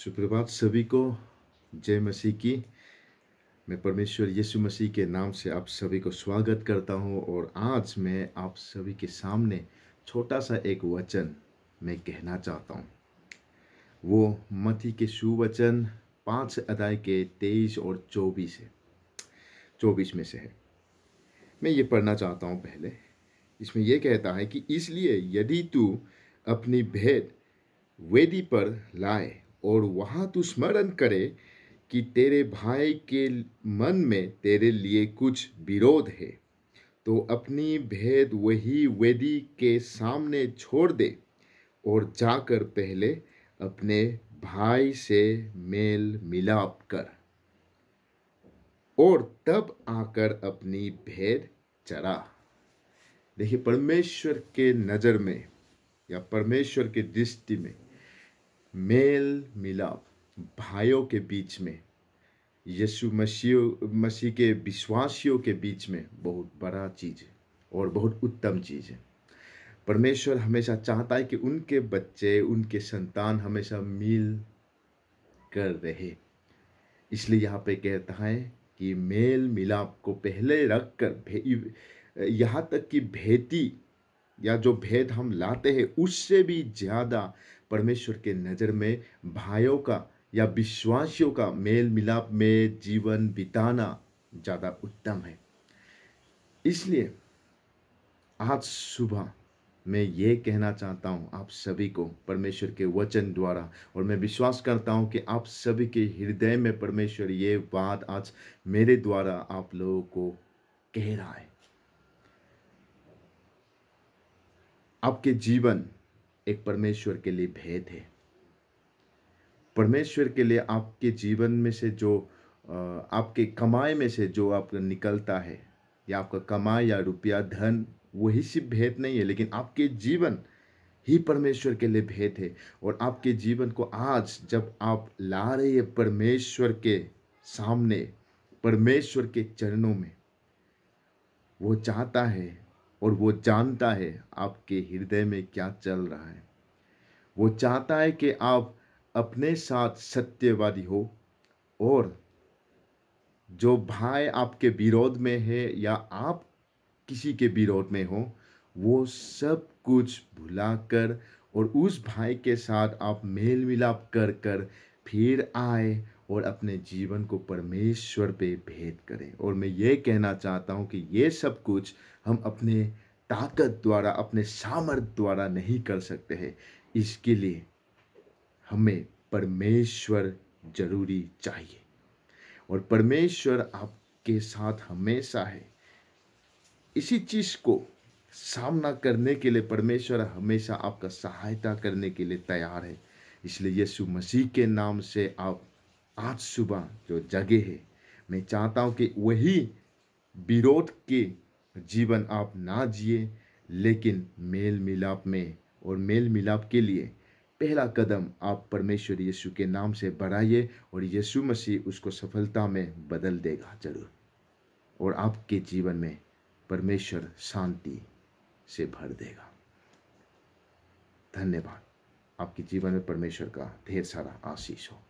सुप्रभात सभी को जय मसीह की मैं परमेश्वर यीशु मसीह के नाम से आप सभी को स्वागत करता हूं और आज मैं आप सभी के सामने छोटा सा एक वचन मैं कहना चाहता हूं वो मती के सुवचन पाँच अध्याय के तेईस और चौबीस है चौबीस में से है मैं ये पढ़ना चाहता हूँ पहले इसमें यह कहता है कि इसलिए यदि तू अपनी भेद वेदी पर लाए और वहाँ तू स्मरण करे कि तेरे भाई के मन में तेरे लिए कुछ विरोध है तो अपनी भेद वही वेदी के सामने छोड़ दे और जाकर पहले अपने भाई से मेल मिलाप कर और तब आकर अपनी भेद चरा देखिए परमेश्वर के नज़र में या परमेश्वर के दृष्टि में मेल मिलाप भाइयों के बीच में यीशु मसीह मसीह के विश्वासियों के बीच में बहुत बड़ा चीज़ है और बहुत उत्तम चीज़ है परमेश्वर हमेशा चाहता है कि उनके बच्चे उनके संतान हमेशा मिल कर रहे इसलिए यहाँ पे कहता है कि मेल मिलाप को पहले रख कर यहाँ तक कि भेटी या जो भेद हम लाते हैं उससे भी ज़्यादा परमेश्वर के नज़र में भाइयों का या विश्वासियों का मेल मिलाप में जीवन बिताना ज़्यादा उत्तम है इसलिए आज सुबह मैं ये कहना चाहता हूँ आप सभी को परमेश्वर के वचन द्वारा और मैं विश्वास करता हूँ कि आप सभी के हृदय में परमेश्वर ये बात आज मेरे द्वारा आप लोगों को कह रहा है आपके जीवन एक परमेश्वर के लिए भेद है परमेश्वर के लिए आपके जीवन में से जो आपके कमाई में से जो आपका निकलता है या आपका कमाई या रुपया धन वही सिर्फ भेद नहीं है लेकिन आपके जीवन ही परमेश्वर के लिए भेद है और आपके जीवन को आज जब आप ला रहे हैं परमेश्वर के सामने परमेश्वर के चरणों में वो चाहता है और वो जानता है आपके हृदय में क्या चल रहा है वो चाहता है कि आप अपने साथ सत्यवादी हो और जो भाई आपके विरोध में है या आप किसी के विरोध में हो वो सब कुछ भुलाकर और उस भाई के साथ आप मेल मिलाप कर कर फिर आए और अपने जीवन को परमेश्वर पे भेद करें और मैं ये कहना चाहता हूँ कि ये सब कुछ हम अपने ताकत द्वारा अपने सामर्थ द्वारा नहीं कर सकते हैं इसके लिए हमें परमेश्वर जरूरी चाहिए और परमेश्वर आपके साथ हमेशा है इसी चीज़ को सामना करने के लिए परमेश्वर हमेशा आपका सहायता करने के लिए तैयार है इसलिए यीशु मसीह के नाम से आप आज सुबह जो जगह है मैं चाहता हूँ कि वही विरोध के जीवन आप ना जिए लेकिन मेल मिलाप में और मेल मिलाप के लिए पहला कदम आप परमेश्वर यीशु के नाम से बढ़ाइए और यीशु मसीह उसको सफलता में बदल देगा जरूर और आपके जीवन में परमेश्वर शांति से भर देगा धन्यवाद आपके जीवन में परमेश्वर का ढेर सारा आशीष हो